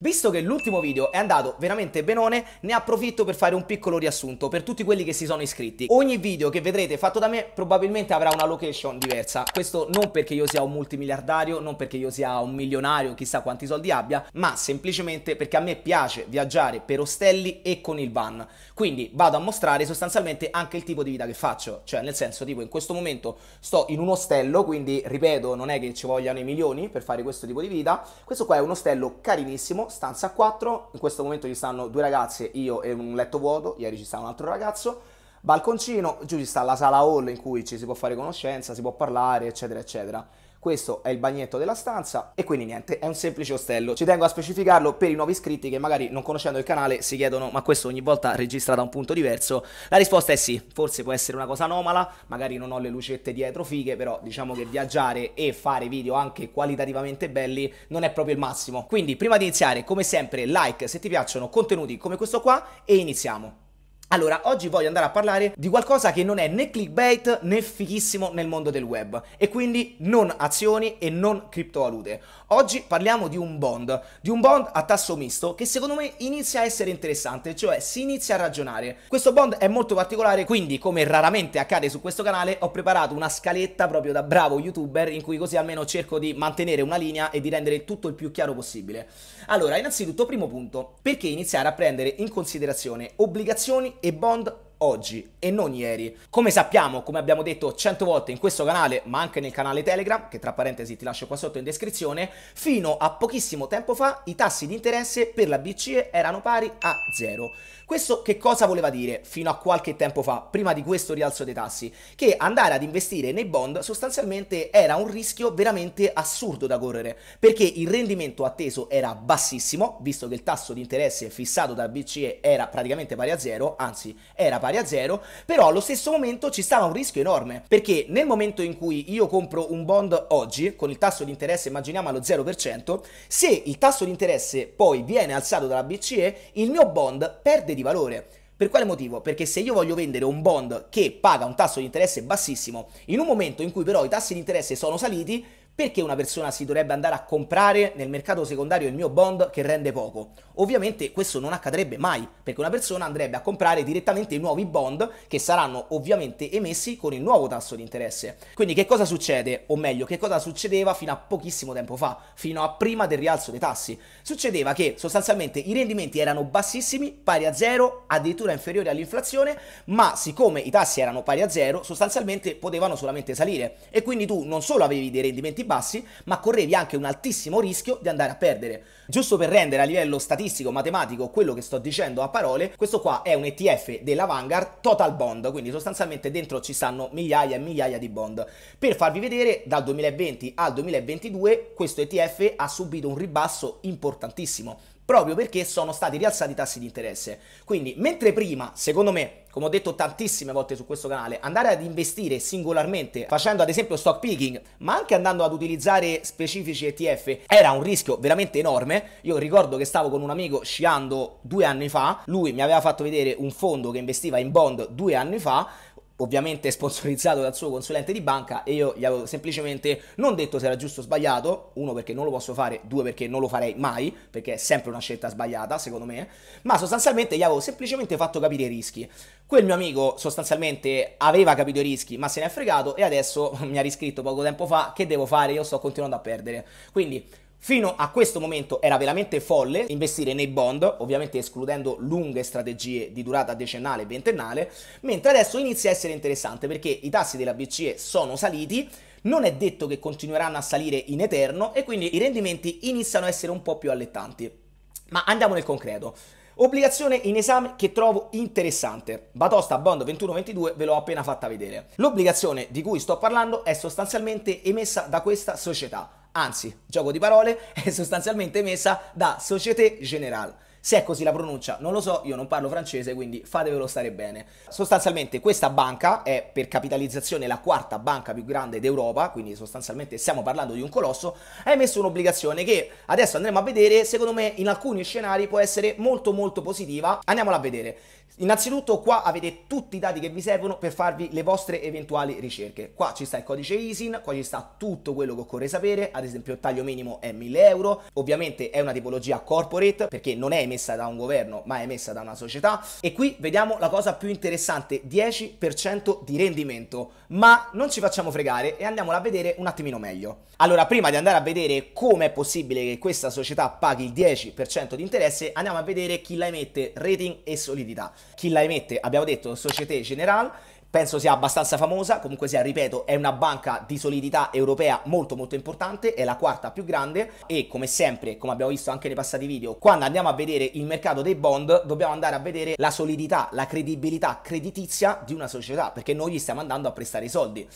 Visto che l'ultimo video è andato veramente benone, ne approfitto per fare un piccolo riassunto per tutti quelli che si sono iscritti. Ogni video che vedrete fatto da me probabilmente avrà una location diversa. Questo non perché io sia un multimiliardario, non perché io sia un milionario, chissà quanti soldi abbia, ma semplicemente perché a me piace viaggiare per ostelli e con il van. Quindi vado a mostrare sostanzialmente anche il tipo di vita che faccio, cioè nel senso tipo in questo momento sto in un ostello, quindi ripeto, non è che ci vogliano i milioni per fare questo tipo di vita. Questo qua è un ostello carinissimo 1, stanza 4, in questo momento ci stanno due ragazze, io e un letto vuoto, ieri ci sta un altro ragazzo, balconcino, giù ci sta la sala hall in cui ci si può fare conoscenza, si può parlare, eccetera, eccetera. Questo è il bagnetto della stanza e quindi niente, è un semplice ostello. Ci tengo a specificarlo per i nuovi iscritti che magari non conoscendo il canale si chiedono ma questo ogni volta registra da un punto diverso. La risposta è sì, forse può essere una cosa anomala, magari non ho le lucette dietro fighe, però diciamo che viaggiare e fare video anche qualitativamente belli non è proprio il massimo. Quindi prima di iniziare, come sempre, like se ti piacciono contenuti come questo qua e iniziamo. Allora, oggi voglio andare a parlare di qualcosa che non è né clickbait né fichissimo nel mondo del web e quindi non azioni e non criptovalute. Oggi parliamo di un bond, di un bond a tasso misto che secondo me inizia a essere interessante, cioè si inizia a ragionare. Questo bond è molto particolare, quindi come raramente accade su questo canale ho preparato una scaletta proprio da bravo youtuber in cui così almeno cerco di mantenere una linea e di rendere tutto il più chiaro possibile. Allora, innanzitutto, primo punto, perché iniziare a prendere in considerazione obbligazioni e bond oggi e non ieri. Come sappiamo, come abbiamo detto cento volte in questo canale, ma anche nel canale Telegram, che tra parentesi ti lascio qua sotto in descrizione, fino a pochissimo tempo fa i tassi di interesse per la BCE erano pari a zero. Questo che cosa voleva dire fino a qualche tempo fa, prima di questo rialzo dei tassi? Che andare ad investire nei bond sostanzialmente era un rischio veramente assurdo da correre, perché il rendimento atteso era bassissimo, visto che il tasso di interesse fissato dalla BCE era praticamente pari a zero, anzi era pari pari a zero, però allo stesso momento ci stava un rischio enorme, perché nel momento in cui io compro un bond oggi, con il tasso di interesse immaginiamo allo 0%, se il tasso di interesse poi viene alzato dalla BCE, il mio bond perde di valore. Per quale motivo? Perché se io voglio vendere un bond che paga un tasso di interesse bassissimo, in un momento in cui però i tassi di interesse sono saliti, perché una persona si dovrebbe andare a comprare nel mercato secondario il mio bond che rende poco? Ovviamente questo non accadrebbe mai, perché una persona andrebbe a comprare direttamente i nuovi bond che saranno ovviamente emessi con il nuovo tasso di interesse. Quindi che cosa succede? O meglio, che cosa succedeva fino a pochissimo tempo fa, fino a prima del rialzo dei tassi? Succedeva che sostanzialmente i rendimenti erano bassissimi, pari a zero, addirittura inferiori all'inflazione, ma siccome i tassi erano pari a zero, sostanzialmente potevano solamente salire e quindi tu non solo avevi dei rendimenti bassi, ma correvi anche un altissimo rischio di andare a perdere. Giusto per rendere a livello statistico, matematico, quello che sto dicendo a parole, questo qua è un ETF della Vanguard Total Bond, quindi sostanzialmente dentro ci stanno migliaia e migliaia di bond. Per farvi vedere, dal 2020 al 2022 questo ETF ha subito un ribasso importantissimo proprio perché sono stati rialzati i tassi di interesse. Quindi, mentre prima, secondo me, come ho detto tantissime volte su questo canale, andare ad investire singolarmente facendo ad esempio stock picking, ma anche andando ad utilizzare specifici ETF, era un rischio veramente enorme. Io ricordo che stavo con un amico sciando due anni fa, lui mi aveva fatto vedere un fondo che investiva in bond due anni fa ovviamente sponsorizzato dal suo consulente di banca e io gli avevo semplicemente non detto se era giusto o sbagliato, uno perché non lo posso fare, due perché non lo farei mai, perché è sempre una scelta sbagliata secondo me, ma sostanzialmente gli avevo semplicemente fatto capire i rischi. Quel mio amico sostanzialmente aveva capito i rischi ma se ne è fregato e adesso mi ha riscritto poco tempo fa che devo fare, io sto continuando a perdere. Quindi Fino a questo momento era veramente folle investire nei bond, ovviamente escludendo lunghe strategie di durata decennale e ventennale, mentre adesso inizia a essere interessante perché i tassi della BCE sono saliti, non è detto che continueranno a salire in eterno e quindi i rendimenti iniziano a essere un po' più allettanti. Ma andiamo nel concreto. Obbligazione in esame che trovo interessante. Batosta Bond 2122 ve l'ho appena fatta vedere. L'obbligazione di cui sto parlando è sostanzialmente emessa da questa società anzi, gioco di parole, è sostanzialmente messa da Société Générale. Se è così la pronuncia, non lo so, io non parlo francese, quindi fatevelo stare bene. Sostanzialmente questa banca è per capitalizzazione la quarta banca più grande d'Europa, quindi sostanzialmente stiamo parlando di un colosso, ha emesso un'obbligazione che adesso andremo a vedere, secondo me in alcuni scenari può essere molto molto positiva. Andiamola a vedere. Innanzitutto qua avete tutti i dati che vi servono per farvi le vostre eventuali ricerche. Qua ci sta il codice ISIN, qua ci sta tutto quello che occorre sapere, ad esempio il taglio minimo è 1000 euro, ovviamente è una tipologia corporate perché non è emesso emessa da un governo ma è emessa da una società e qui vediamo la cosa più interessante 10% di rendimento ma non ci facciamo fregare e andiamola a vedere un attimino meglio allora prima di andare a vedere come è possibile che questa società paghi il 10% di interesse andiamo a vedere chi la emette rating e solidità chi la emette abbiamo detto Societe Generale penso sia abbastanza famosa, comunque sia, ripeto, è una banca di solidità europea molto molto importante, è la quarta più grande e come sempre, come abbiamo visto anche nei passati video, quando andiamo a vedere il mercato dei bond dobbiamo andare a vedere la solidità, la credibilità creditizia di una società, perché noi gli stiamo andando a prestare i soldi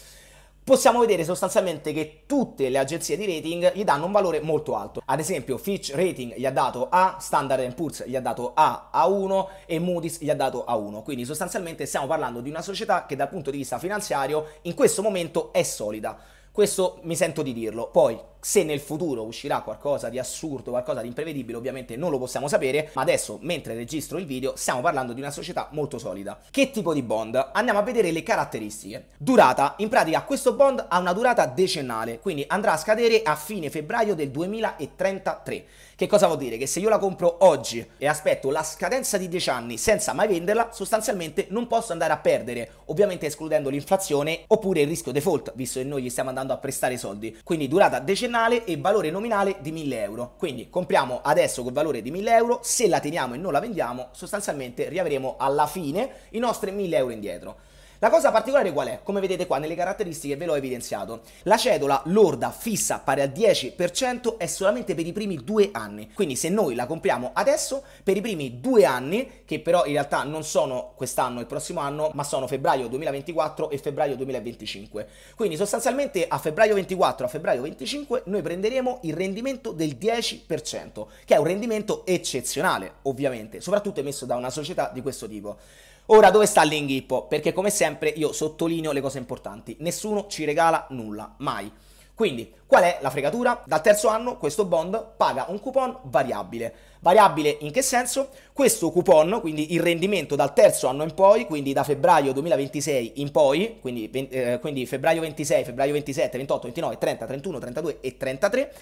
possiamo vedere sostanzialmente che tutte le agenzie di rating gli danno un valore molto alto. Ad esempio Fitch Rating gli ha dato A, Standard Poor's gli ha dato A a 1 e Moody's gli ha dato a 1. Quindi sostanzialmente stiamo parlando di una società che dal punto di vista finanziario in questo momento è solida. Questo mi sento di dirlo. Poi, se nel futuro uscirà qualcosa di assurdo, qualcosa di imprevedibile, ovviamente non lo possiamo sapere, ma adesso, mentre registro il video, stiamo parlando di una società molto solida. Che tipo di bond? Andiamo a vedere le caratteristiche. Durata. In pratica questo bond ha una durata decennale, quindi andrà a scadere a fine febbraio del 2033. Che cosa vuol dire? Che se io la compro oggi e aspetto la scadenza di 10 anni senza mai venderla, sostanzialmente non posso andare a perdere, ovviamente escludendo l'inflazione oppure il rischio default, visto che noi gli stiamo andando a prestare soldi. Quindi durata decennale e valore nominale di 1000 euro. Quindi compriamo adesso col valore di 1000 euro, se la teniamo e non la vendiamo, sostanzialmente riavremo alla fine i nostri 1000 euro indietro. La cosa particolare qual è? Come vedete qua nelle caratteristiche ve l'ho evidenziato. La cedola lorda fissa pari al 10% è solamente per i primi due anni. Quindi se noi la compriamo adesso, per i primi due anni, che però in realtà non sono quest'anno e il prossimo anno, ma sono febbraio 2024 e febbraio 2025. Quindi sostanzialmente a febbraio 24, a febbraio 25 noi prenderemo il rendimento del 10%, che è un rendimento eccezionale ovviamente, soprattutto emesso da una società di questo tipo. Ora, dove sta l'inghippo? Perché come sempre io sottolineo le cose importanti. Nessuno ci regala nulla, mai. Quindi, qual è la fregatura? Dal terzo anno questo bond paga un coupon variabile. Variabile in che senso? Questo coupon, quindi il rendimento dal terzo anno in poi, quindi da febbraio 2026 in poi, quindi, eh, quindi febbraio 26, febbraio 27, 28, 29, 30, 31, 32 e 33,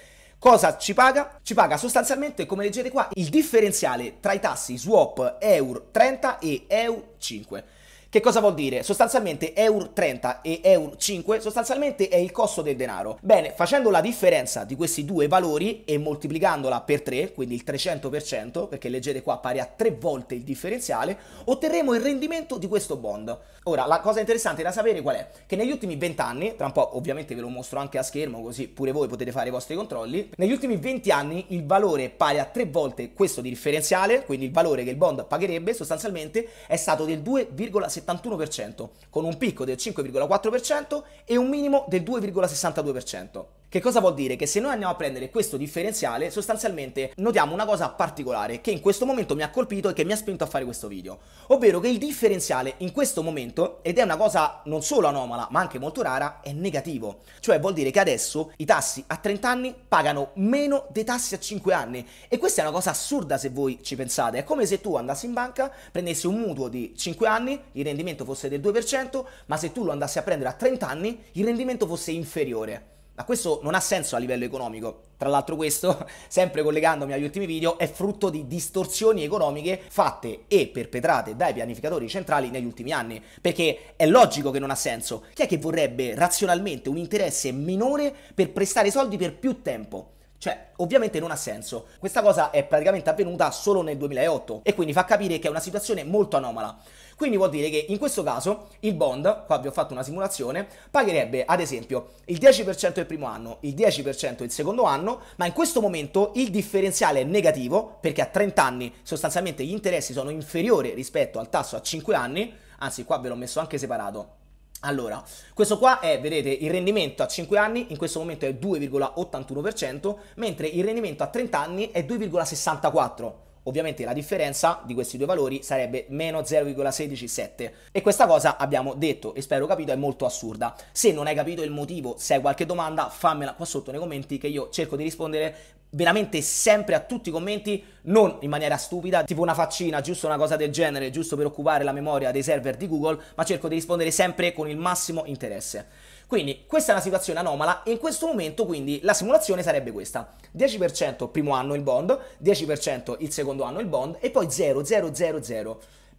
Cosa ci paga? Ci paga sostanzialmente, come leggete qua, il differenziale tra i tassi swap EUR 30 e EUR 5. Che cosa vuol dire? Sostanzialmente Euro 30 e Euro 5 sostanzialmente è il costo del denaro. Bene, facendo la differenza di questi due valori e moltiplicandola per 3, quindi il 300%, perché leggete qua pari a 3 volte il differenziale, otterremo il rendimento di questo bond. Ora, la cosa interessante da sapere qual è? Che negli ultimi 20 anni, tra un po' ovviamente ve lo mostro anche a schermo così pure voi potete fare i vostri controlli, negli ultimi 20 anni il valore pari a 3 volte questo differenziale, quindi il valore che il bond pagherebbe sostanzialmente è stato del 2,75%. 71%, con un picco del 5,4% e un minimo del 2,62%. Che cosa vuol dire? Che se noi andiamo a prendere questo differenziale, sostanzialmente notiamo una cosa particolare che in questo momento mi ha colpito e che mi ha spinto a fare questo video, ovvero che il differenziale in questo momento, ed è una cosa non solo anomala ma anche molto rara, è negativo. Cioè vuol dire che adesso i tassi a 30 anni pagano meno dei tassi a 5 anni e questa è una cosa assurda se voi ci pensate, è come se tu andassi in banca, prendessi un mutuo di 5 anni, il rendimento fosse del 2%, ma se tu lo andassi a prendere a 30 anni il rendimento fosse inferiore. Ma questo non ha senso a livello economico. Tra l'altro questo, sempre collegandomi agli ultimi video, è frutto di distorsioni economiche fatte e perpetrate dai pianificatori centrali negli ultimi anni, perché è logico che non ha senso. Chi è che vorrebbe razionalmente un interesse minore per prestare soldi per più tempo? Cioè, ovviamente non ha senso. Questa cosa è praticamente avvenuta solo nel 2008 e quindi fa capire che è una situazione molto anomala. Quindi vuol dire che in questo caso il bond, qua vi ho fatto una simulazione, pagherebbe ad esempio il 10% il primo anno, il 10% il secondo anno, ma in questo momento il differenziale è negativo perché a 30 anni sostanzialmente gli interessi sono inferiori rispetto al tasso a 5 anni, anzi qua ve l'ho messo anche separato. Allora, questo qua è, vedete, il rendimento a 5 anni in questo momento è 2,81%, mentre il rendimento a 30 anni è 2,64%. Ovviamente la differenza di questi due valori sarebbe meno 0,167 e questa cosa abbiamo detto e spero capito è molto assurda. Se non hai capito il motivo, se hai qualche domanda fammela qua sotto nei commenti che io cerco di rispondere veramente sempre a tutti i commenti, non in maniera stupida, tipo una faccina, giusto una cosa del genere, giusto per occupare la memoria dei server di Google, ma cerco di rispondere sempre con il massimo interesse. Quindi questa è una situazione anomala e in questo momento quindi la simulazione sarebbe questa. 10% primo anno il bond, 10% il secondo anno il bond e poi 0000.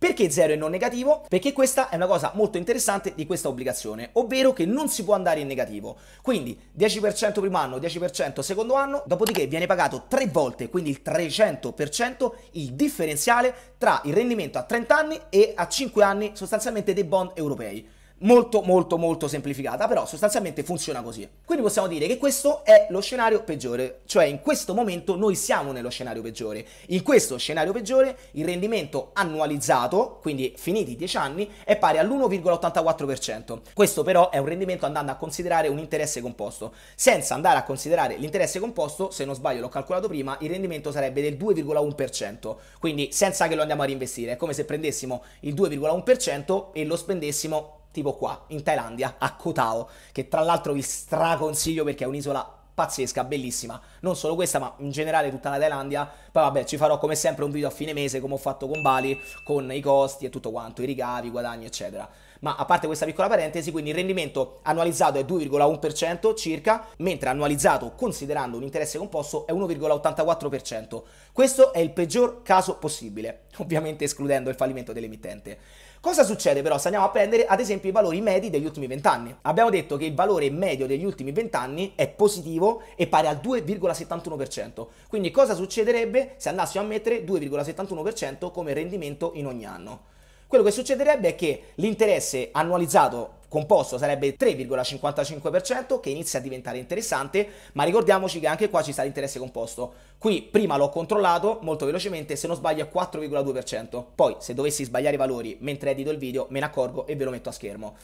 Perché zero e non negativo? Perché questa è una cosa molto interessante di questa obbligazione, ovvero che non si può andare in negativo. Quindi 10% primo anno, 10% secondo anno, dopodiché viene pagato tre volte, quindi il 300% il differenziale tra il rendimento a 30 anni e a 5 anni sostanzialmente dei bond europei molto molto molto semplificata, però sostanzialmente funziona così. Quindi possiamo dire che questo è lo scenario peggiore, cioè in questo momento noi siamo nello scenario peggiore. In questo scenario peggiore il rendimento annualizzato, quindi finiti i 10 anni, è pari all'1,84%. Questo però è un rendimento andando a considerare un interesse composto. Senza andare a considerare l'interesse composto, se non sbaglio l'ho calcolato prima, il rendimento sarebbe del 2,1%, quindi senza che lo andiamo a reinvestire, è come se prendessimo il 2,1% e lo spendessimo tipo qua, in Thailandia, a Koh Tao, che tra l'altro vi straconsiglio perché è un'isola pazzesca, bellissima. Non solo questa, ma in generale tutta la Thailandia. Poi vabbè, ci farò come sempre un video a fine mese, come ho fatto con Bali, con i costi e tutto quanto, i ricavi, i guadagni, eccetera. Ma a parte questa piccola parentesi, quindi il rendimento annualizzato è 2,1% circa, mentre annualizzato considerando un interesse composto è 1,84%. Questo è il peggior caso possibile, ovviamente escludendo il fallimento dell'emittente. Cosa succede però se andiamo a prendere ad esempio i valori medi degli ultimi 20 anni? Abbiamo detto che il valore medio degli ultimi 20 anni è positivo e pari al 2,71%. Quindi cosa succederebbe se andassimo a mettere 2,71% come rendimento in ogni anno? Quello che succederebbe è che l'interesse annualizzato composto sarebbe 3,55% che inizia a diventare interessante, ma ricordiamoci che anche qua ci sta l'interesse composto. Qui prima l'ho controllato molto velocemente, se non sbaglio è 4,2%. Poi se dovessi sbagliare i valori mentre edito il video me ne accorgo e ve lo metto a schermo.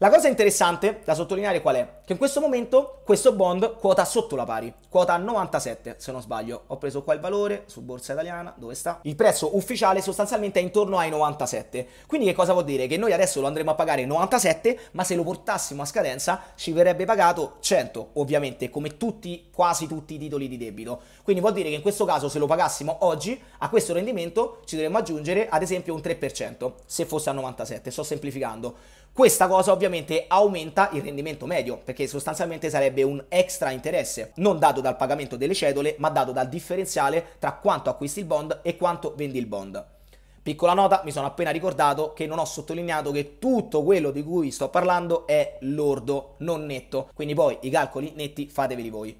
La cosa interessante da sottolineare qual è? Che in questo momento questo bond quota sotto la pari, quota 97 se non sbaglio. Ho preso qua il valore su borsa italiana, dove sta? Il prezzo ufficiale sostanzialmente è intorno ai 97. Quindi che cosa vuol dire? Che noi adesso lo andremo a pagare 97, ma se lo portassimo a scadenza ci verrebbe pagato 100, ovviamente, come tutti, quasi tutti i titoli di debito. Quindi vuol dire che in questo caso se lo pagassimo oggi, a questo rendimento ci dovremmo aggiungere ad esempio un 3%, se fosse a 97, sto semplificando. Questa cosa ovviamente aumenta il rendimento medio, perché sostanzialmente sarebbe un extra interesse, non dato dal pagamento delle cedole, ma dato dal differenziale tra quanto acquisti il bond e quanto vendi il bond. Piccola nota, mi sono appena ricordato che non ho sottolineato che tutto quello di cui sto parlando è lordo, non netto, quindi poi i calcoli netti fateveli voi.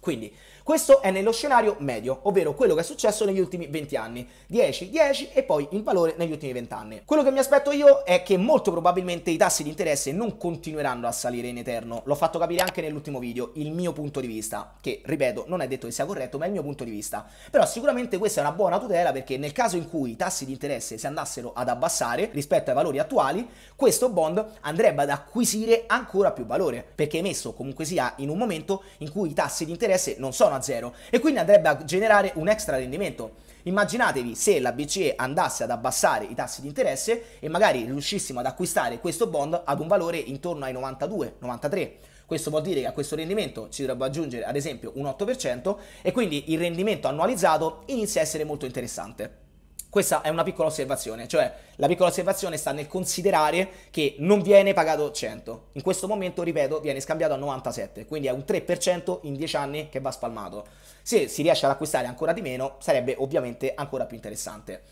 Quindi questo è nello scenario medio, ovvero quello che è successo negli ultimi 20 anni, 10, 10 e poi il valore negli ultimi 20 anni. Quello che mi aspetto io è che molto probabilmente i tassi di interesse non continueranno a salire in eterno, l'ho fatto capire anche nell'ultimo video, il mio punto di vista, che ripeto non è detto che sia corretto, ma è il mio punto di vista. Però sicuramente questa è una buona tutela perché nel caso in cui i tassi di interesse si andassero ad abbassare rispetto ai valori attuali, questo bond andrebbe ad acquisire ancora più valore, perché è emesso comunque sia in un momento in cui i tassi di interesse non sono a zero e quindi andrebbe a generare un extra rendimento. Immaginatevi se la BCE andasse ad abbassare i tassi di interesse e magari riuscissimo ad acquistare questo bond ad un valore intorno ai 92-93. Questo vuol dire che a questo rendimento ci dovrebbe aggiungere ad esempio un 8% e quindi il rendimento annualizzato inizia a essere molto interessante. Questa è una piccola osservazione, cioè la piccola osservazione sta nel considerare che non viene pagato 100. In questo momento, ripeto, viene scambiato a 97, quindi è un 3% in 10 anni che va spalmato. Se si riesce ad acquistare ancora di meno, sarebbe ovviamente ancora più interessante.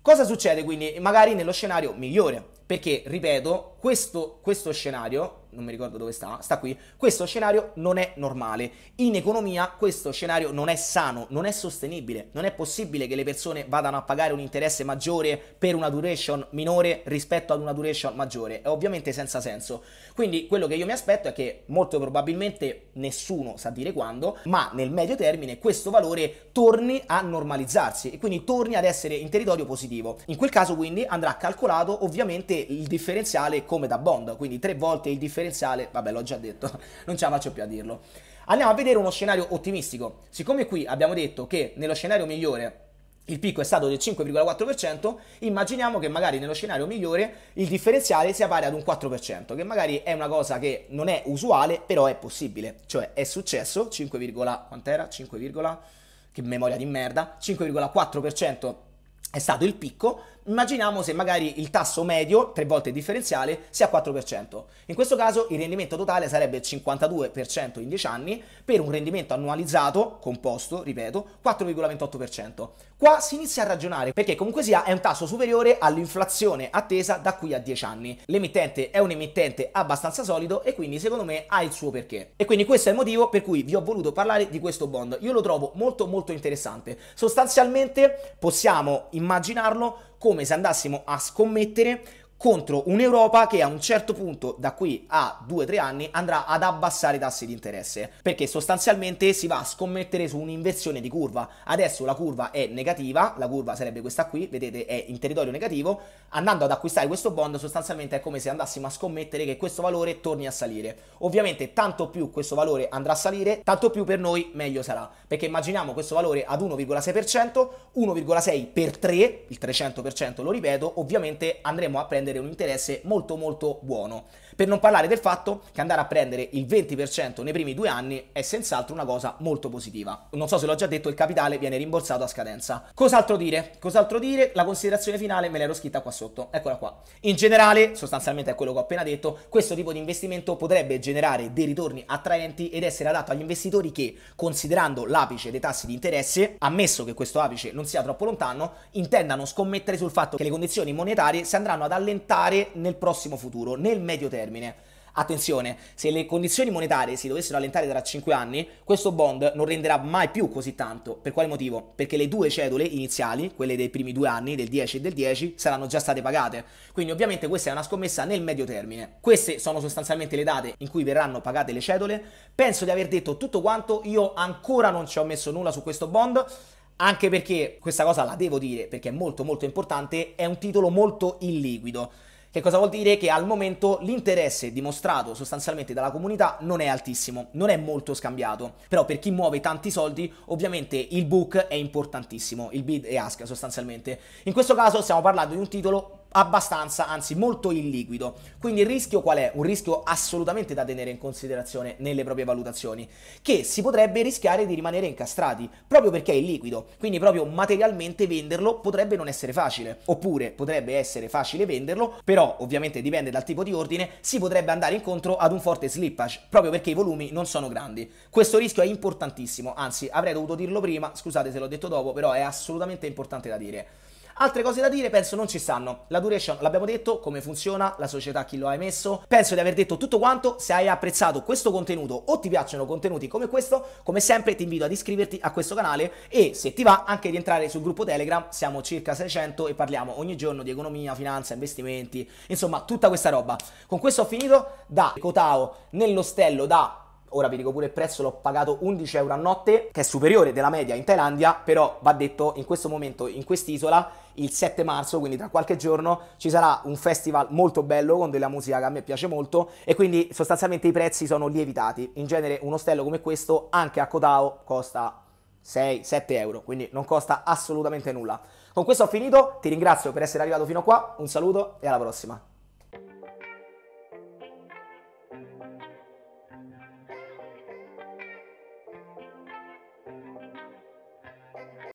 Cosa succede quindi magari nello scenario migliore? Perché, ripeto, questo, questo scenario, non mi ricordo dove sta, sta qui, questo scenario non è normale. In economia questo scenario non è sano, non è sostenibile, non è possibile che le persone vadano a pagare un interesse maggiore per una duration minore rispetto ad una duration maggiore. È ovviamente senza senso. Quindi quello che io mi aspetto è che molto probabilmente nessuno sa dire quando, ma nel medio termine questo valore torni a normalizzarsi e quindi torni ad essere in territorio positivo. In quel caso quindi andrà calcolato ovviamente il differenziale come da Bond, quindi tre volte il differenziale, vabbè l'ho già detto, non ce la faccio più a dirlo. Andiamo a vedere uno scenario ottimistico, siccome qui abbiamo detto che nello scenario migliore il picco è stato del 5,4%, immaginiamo che magari nello scenario migliore il differenziale sia pari ad un 4%, che magari è una cosa che non è usuale, però è possibile, cioè è successo 5, quant'era? 5, che memoria di merda, 5,4% è stato il picco, Immaginiamo se magari il tasso medio, tre volte il differenziale, sia 4%. In questo caso il rendimento totale sarebbe 52% in 10 anni per un rendimento annualizzato, composto, ripeto, 4,28%. Qua si inizia a ragionare perché comunque sia è un tasso superiore all'inflazione attesa da qui a 10 anni. L'emittente è un emittente abbastanza solido e quindi secondo me ha il suo perché. E quindi questo è il motivo per cui vi ho voluto parlare di questo bond. Io lo trovo molto molto interessante. Sostanzialmente possiamo immaginarlo come se andassimo a scommettere contro un'Europa che a un certo punto, da qui a 2-3 anni, andrà ad abbassare i tassi di interesse, perché sostanzialmente si va a scommettere su un'inversione di curva. Adesso la curva è negativa, la curva sarebbe questa qui, vedete è in territorio negativo, andando ad acquistare questo bond sostanzialmente è come se andassimo a scommettere che questo valore torni a salire. Ovviamente tanto più questo valore andrà a salire, tanto più per noi meglio sarà, perché immaginiamo questo valore ad 1,6%, 1,6 per 3, il 300% lo ripeto, ovviamente andremo a prendere prendere un interesse molto molto buono. Per non parlare del fatto che andare a prendere il 20% nei primi due anni è senz'altro una cosa molto positiva. Non so se l'ho già detto, il capitale viene rimborsato a scadenza. Cos'altro dire? Cos'altro dire? La considerazione finale me l'ero scritta qua sotto. Eccola qua. In generale, sostanzialmente è quello che ho appena detto, questo tipo di investimento potrebbe generare dei ritorni attraenti ed essere adatto agli investitori che, considerando l'apice dei tassi di interesse, ammesso che questo apice non sia troppo lontano, intendano scommettere sul fatto che le condizioni monetarie si andranno ad allentare nel prossimo futuro, nel medio termine termine. Attenzione, se le condizioni monetarie si dovessero allentare tra 5 anni, questo bond non renderà mai più così tanto. Per quale motivo? Perché le due cedole iniziali, quelle dei primi due anni, del 10 e del 10, saranno già state pagate. Quindi ovviamente questa è una scommessa nel medio termine. Queste sono sostanzialmente le date in cui verranno pagate le cedole. Penso di aver detto tutto quanto, io ancora non ci ho messo nulla su questo bond anche perché questa cosa la devo dire perché è molto molto importante, è un titolo molto illiquido. Che cosa vuol dire? Che al momento l'interesse dimostrato sostanzialmente dalla comunità non è altissimo, non è molto scambiato. Però per chi muove tanti soldi, ovviamente il book è importantissimo, il bid e ask sostanzialmente. In questo caso stiamo parlando di un titolo abbastanza, anzi molto illiquido. Quindi il rischio qual è? Un rischio assolutamente da tenere in considerazione nelle proprie valutazioni, che si potrebbe rischiare di rimanere incastrati proprio perché è illiquido, quindi proprio materialmente venderlo potrebbe non essere facile, oppure potrebbe essere facile venderlo, però ovviamente dipende dal tipo di ordine, si potrebbe andare incontro ad un forte slippage, proprio perché i volumi non sono grandi. Questo rischio è importantissimo, anzi avrei dovuto dirlo prima, scusate se l'ho detto dopo, però è assolutamente importante da dire. Altre cose da dire penso non ci stanno. La duration l'abbiamo detto, come funziona, la società chi lo ha emesso. Penso di aver detto tutto quanto. Se hai apprezzato questo contenuto o ti piacciono contenuti come questo, come sempre ti invito ad iscriverti a questo canale e se ti va anche di entrare sul gruppo Telegram. Siamo circa 600 e parliamo ogni giorno di economia, finanza, investimenti, insomma tutta questa roba. Con questo ho finito da Cotao nell'ostello da ora vi dico pure il prezzo, l'ho pagato 11 euro a notte, che è superiore della media in Thailandia, però va detto in questo momento in quest'isola il 7 marzo, quindi tra qualche giorno, ci sarà un festival molto bello con della musica che a me piace molto e quindi sostanzialmente i prezzi sono lievitati. In genere un ostello come questo anche a Kotao costa 6-7 euro, quindi non costa assolutamente nulla. Con questo ho finito, ti ringrazio per essere arrivato fino a qua, un saluto e alla prossima.